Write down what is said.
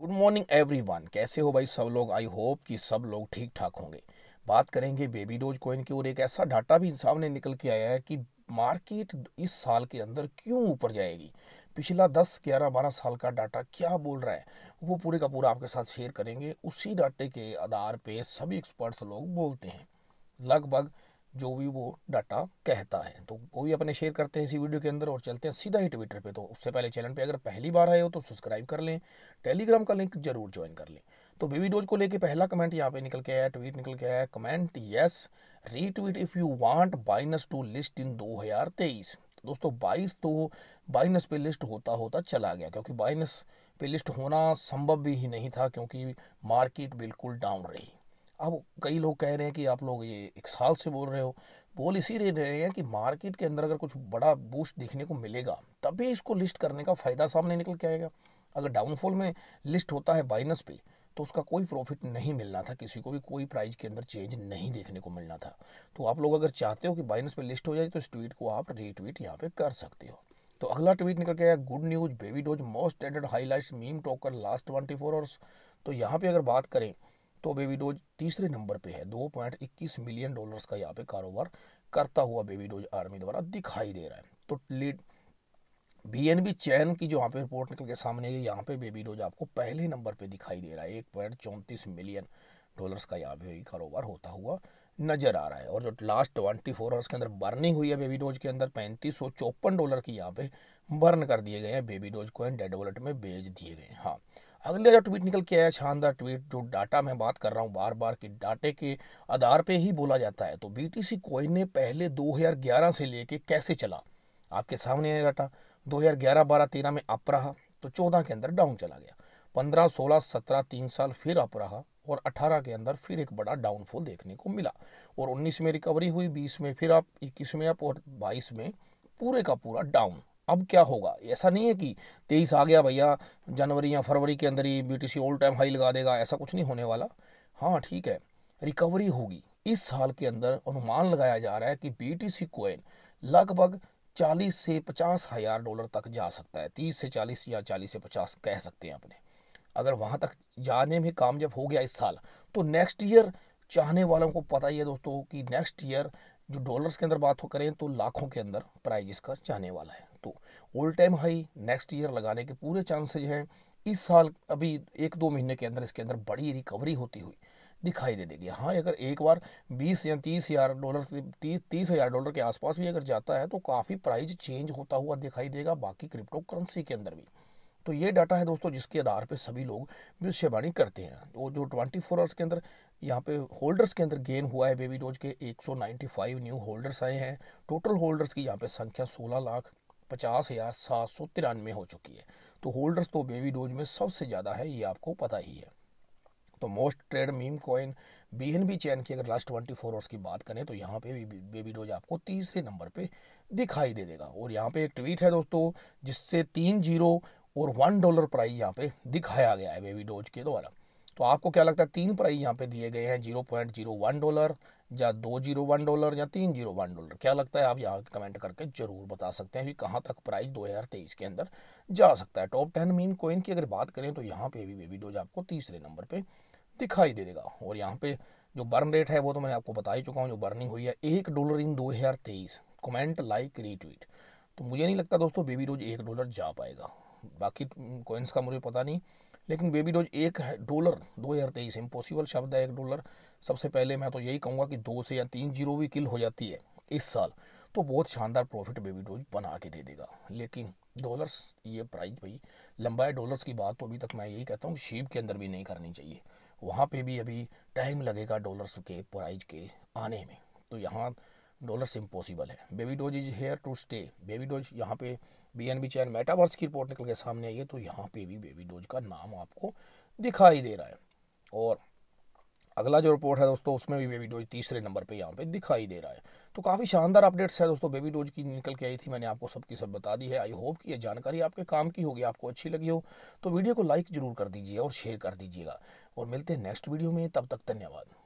good morning everyone कैसे हो भाई सब लोग आई होप कि सब लोग ठीक ठाक होंगे बात करेंगे बेबी डोज कॉइन की और एक ऐसा डाटा भी सामने निकल के आया है कि मार्केट इस साल के अंदर क्यों ऊपर जाएगी पिछला 10, 11, 12 साल का डाटा क्या बोल रहा है वो पूरे का पूरा आपके साथ शेयर करेंगे उसी डाटे के आधार पे सभी एक्सपर्ट्स लोग बोलते हैं लगभग जो भी वो डाटा कहता है तो वो भी अपने शेयर करते हैं इसी वीडियो के अंदर और चलते हैं सीधा ही ट्विटर पे तो उससे पहले चैनल पे अगर पहली बार आए हो तो सब्सक्राइब कर लें टेलीग्राम का लिंक जरूर ज्वाइन कर लें तो बेबी डोज को लेके पहला कमेंट यहाँ पे निकल के आया ट्वीट निकल के आया comment yes retweet if you want Binance to list in दो हज़ार तेईस तो दोस्तों बाईस तो बाइनस पे लिस्ट होता होता चला गया क्योंकि बाइनस पे लिस्ट होना संभव भी ही नहीं था क्योंकि मार्केट बिल्कुल डाउन रही अब कई लोग कह रहे हैं कि आप लोग ये एक साल से बोल रहे हो बोल इसी रहे हैं कि मार्केट के अंदर अगर कुछ बड़ा बूस्ट देखने को मिलेगा तभी इसको लिस्ट करने का फ़ायदा सामने निकल के आएगा अगर डाउनफॉल में लिस्ट होता है बाइनस पे तो उसका कोई प्रॉफिट नहीं मिलना था किसी को भी कोई प्राइस के अंदर चेंज नहीं देखने को मिलना था तो आप लोग अगर चाहते हो कि बाइनस पे लिस्ट हो जाए तो इस ट्वीट को आप रीट्वीट यहाँ पे कर सकते हो तो अगला ट्वीट निकल के आया good news Baby Doge most added highlights meme token last twenty four hours तो यहाँ पे अगर बात करें तो बेबी डोज तीसरे नंबर पे है 2.21 मिलियन डॉलर्स का यहाँ पे कारोबार करता हुआ बेबी डोज आर्मी द्वारा दिखाई दे रहा है तो लीड चैन की जो यहाँ पे रिपोर्ट निकल के सामने आई यहाँ पे बेबी डोज आपको पहले नंबर पे दिखाई दे रहा है एक पॉइंट चौंतीस मिलियन डॉलर्स का यहाँ पे कारोबार होता हुआ नज़र आ रहा है और जो लास्ट ट्वेंटी फोर आवर्स के अंदर बर्निंग हुई है बेबी डोज के अंदर पैंतीस सौ चौपन डॉलर की यहाँ पे बर्न कर दिए गए हैं बेबी डोज को डेड वॉलेट में भेज दिए गए हैं हाँ अगले जो ट्वीट निकल के आया शानदार ट्वीट जो डाटा मैं बात कर रहा हूँ बार बार कि डाटे के आधार पे ही बोला जाता है तो बी टी सी कोइन ने पहले 2011 से लेके कैसे चला आपके सामने आया डाटा 2011 बारह तेरह में अप रहा तो 14 के अंदर डाउन चला गया 15 16 17 तीन साल फिर अप रहा और 18 के अंदर फिर एक बड़ा डाउनफॉल देखने को मिला और 19 में रिकवरी हुई 20 में फिर आप 21 में आप और 22 में पूरे का पूरा डाउन अब क्या होगा ऐसा नहीं है कि तेईस आ गया भैया जनवरी या फरवरी के अंदर ही सी ओल्ड टाइम हाई लगा देगा ऐसा कुछ नहीं होने वाला हाँ ठीक है रिकवरी होगी इस साल के अंदर अनुमान लगाया जा रहा है कि सी कोइन लगभग चालीस से पचास हज़ार डॉलर तक जा सकता है तीस से चालीस या चालीस से पचास कह सकते हैं अपने अगर वहाँ तक जाने में काम जब हो गया इस साल तो नेक्स्ट ईयर चाहने वालों को पता ही है दोस्तों कि नेक्स्ट ईयर जो डॉलर्स के अंदर बात हो करें तो लाखों के अंदर प्राइज इसका चाहने वाला है तो all time high next year लगाने के पूरे चांसेज हैं इस साल अभी एक दो महीने के अंदर इसके अंदर बड़ी रिकवरी होती हुई दिखाई दे देगी हाँ अगर एक बार 20 या तीस हज़ार डॉलर तीस तीस हज़ार डॉलर के आसपास भी अगर जाता है तो काफ़ी प्राइस चेंज होता हुआ दिखाई देगा बाकी क्रिप्टो करेंसी के अंदर भी तो ये डाटा है दोस्तों जिसके आधार पर सभी लोग भविष्यवाणी करते हैं तो जो 24 फोर आवर्स के अंदर यहाँ पे होल्डर्स के अंदर गेन हुआ है बेबी डोज के 195 न्यू होल्डर्स आए हैं टोटल होल्डर्स की यहाँ पे संख्या 16 लाख पचास हज़ार सात सौ तिरानवे हो चुकी है तो होल्डर्स तो बेबी डोज में सबसे ज़्यादा है ये आपको पता ही है तो most trade meme coin B N B chain की अगर लास्ट ट्वेंटी फोर आवर्स की बात करें तो यहाँ पे भी बेबी डोज आपको तीसरे नंबर पे दिखाई दे देगा और यहाँ पे एक ट्वीट है दोस्तों जिससे तीन जीरो और वन डॉलर प्राइस यहाँ पे दिखाया गया है बेबी डोज के द्वारा तो आपको क्या लगता है तीन प्राइस यहाँ पे दिए गए हैं zero point zero one dollar या दो जीरो वन डॉलर या तीन जीरो वन डॉलर क्या लगता है आप यहाँ कमेंट करके जरूर बता सकते हैं कि कहाँ तक प्राइस दो हजार तेईस के अंदर जा सकता है टॉप टेन मीम कोइन की अगर बात करें तो यहाँ पे भी बेबी डोज आपको तीसरे नंबर पर दिखाई दे देगा और यहाँ पे जो बर्न रेट है वो तो मैंने आपको बता ही चुका हूँ जो बर्निंग हुई है एक डॉलर इन दो हज़ार तेईस कमेंट लाइक रीट्वीट तो मुझे नहीं लगता दोस्तों बेबी डोज एक डॉलर जा पाएगा बाकी कोइंस का मुझे पता नहीं लेकिन बेबी डोज एक है डॉलर दो हज़ार तेईस इम्पॉसिबल शब्द है एक डॉलर सबसे पहले मैं तो यही कहूँगा कि दो से या तीन जीरो भी किल हो जाती है इस साल तो बहुत शानदार प्रॉफिट बेबी डोज बना के दे देगा लेकिन डॉलर्स ये प्राइस भाई लंबा है डॉलर्स की बात तो अभी तक मैं यही कहता हूँ शेप के अंदर भी नहीं करनी चाहिए वहाँ पे भी अभी टाइम लगेगा डॉलर्स के प्राइज के आने में तो यहाँ डॉलर्स इम्पॉसिबल है Baby Doge is here to stay Baby Doge यहाँ पे B N B chain metaverse की रिपोर्ट निकल के सामने आई है तो यहाँ पे भी बेबी डोज का नाम आपको दिखाई दे रहा है और अगला जो रिपोर्ट है दोस्तों उसमें भी बेबी डोज तीसरे नंबर पे यहाँ पे दिखाई दे रहा है तो काफ़ी शानदार अपडेट्स है दोस्तों बेबी डोज की निकल के आई थी मैंने आपको सबकी सब बता दी है आई होप कि ये जानकारी आपके काम की होगी आपको अच्छी लगी हो तो वीडियो को लाइक ज़रूर कर दीजिए और शेयर कर दीजिएगा और मिलते हैं नेक्स्ट वीडियो में तब तक धन्यवाद